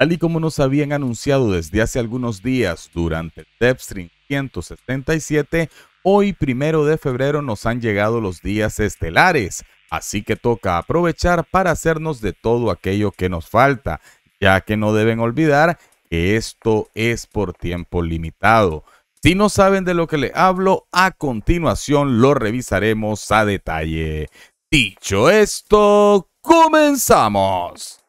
Tal y como nos habían anunciado desde hace algunos días durante el DevStream 177, hoy primero de febrero nos han llegado los días estelares, así que toca aprovechar para hacernos de todo aquello que nos falta, ya que no deben olvidar que esto es por tiempo limitado. Si no saben de lo que le hablo, a continuación lo revisaremos a detalle. Dicho esto, comenzamos.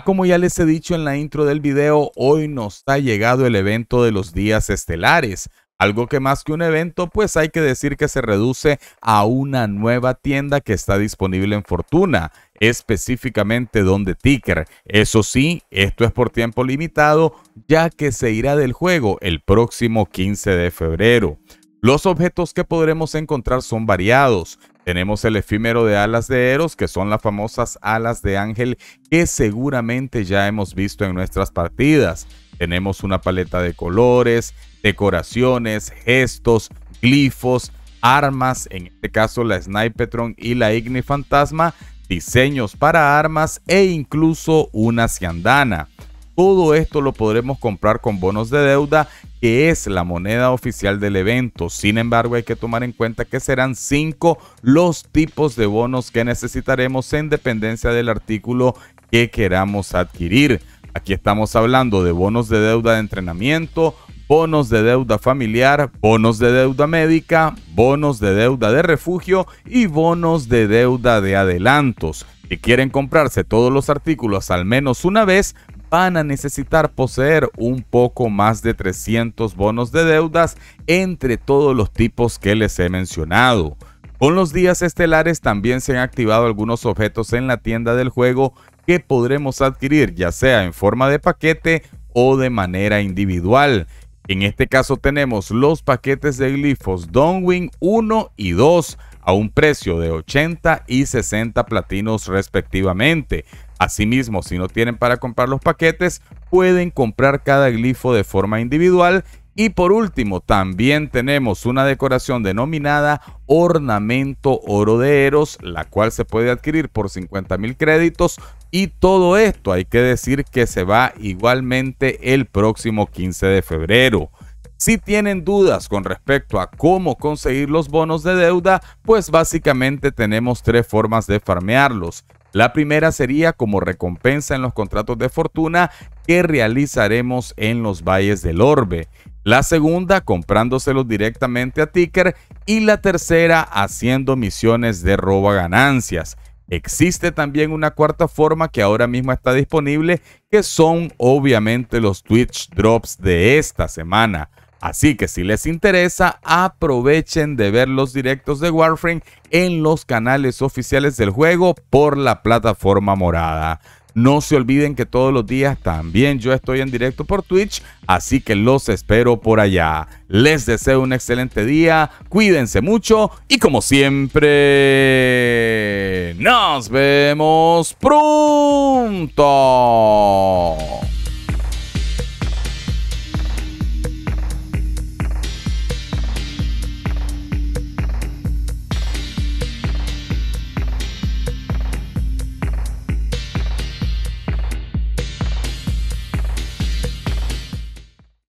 Ah, como ya les he dicho en la intro del video, hoy nos ha llegado el evento de los días estelares. Algo que más que un evento, pues hay que decir que se reduce a una nueva tienda que está disponible en Fortuna, específicamente donde Ticker. Eso sí, esto es por tiempo limitado, ya que se irá del juego el próximo 15 de febrero. Los objetos que podremos encontrar son variados, tenemos el efímero de alas de Eros, que son las famosas alas de ángel que seguramente ya hemos visto en nuestras partidas. Tenemos una paleta de colores, decoraciones, gestos, glifos, armas, en este caso la Snipetron y la Igni Fantasma, diseños para armas e incluso una ciandana. Todo esto lo podremos comprar con bonos de deuda, que es la moneda oficial del evento. Sin embargo, hay que tomar en cuenta que serán cinco los tipos de bonos que necesitaremos en dependencia del artículo que queramos adquirir. Aquí estamos hablando de bonos de deuda de entrenamiento, bonos de deuda familiar, bonos de deuda médica, bonos de deuda de refugio y bonos de deuda de adelantos. Si quieren comprarse todos los artículos al menos una vez, van a necesitar poseer un poco más de 300 bonos de deudas entre todos los tipos que les he mencionado. Con los días estelares también se han activado algunos objetos en la tienda del juego que podremos adquirir ya sea en forma de paquete o de manera individual. En este caso tenemos los paquetes de glifos Dawnwing 1 y 2 a un precio de 80 y 60 platinos respectivamente. Asimismo, si no tienen para comprar los paquetes, pueden comprar cada glifo de forma individual. Y por último, también tenemos una decoración denominada Ornamento Oro de Eros, la cual se puede adquirir por 50 mil créditos. Y todo esto hay que decir que se va igualmente el próximo 15 de febrero. Si tienen dudas con respecto a cómo conseguir los bonos de deuda, pues básicamente tenemos tres formas de farmearlos. La primera sería como recompensa en los contratos de fortuna que realizaremos en los valles del orbe. La segunda comprándoselos directamente a Ticker y la tercera haciendo misiones de roba ganancias. Existe también una cuarta forma que ahora mismo está disponible, que son obviamente los Twitch Drops de esta semana. Así que si les interesa, aprovechen de ver los directos de Warframe en los canales oficiales del juego por la plataforma morada. No se olviden que todos los días también yo estoy en directo por Twitch, así que los espero por allá. Les deseo un excelente día, cuídense mucho y como siempre, nos vemos pronto.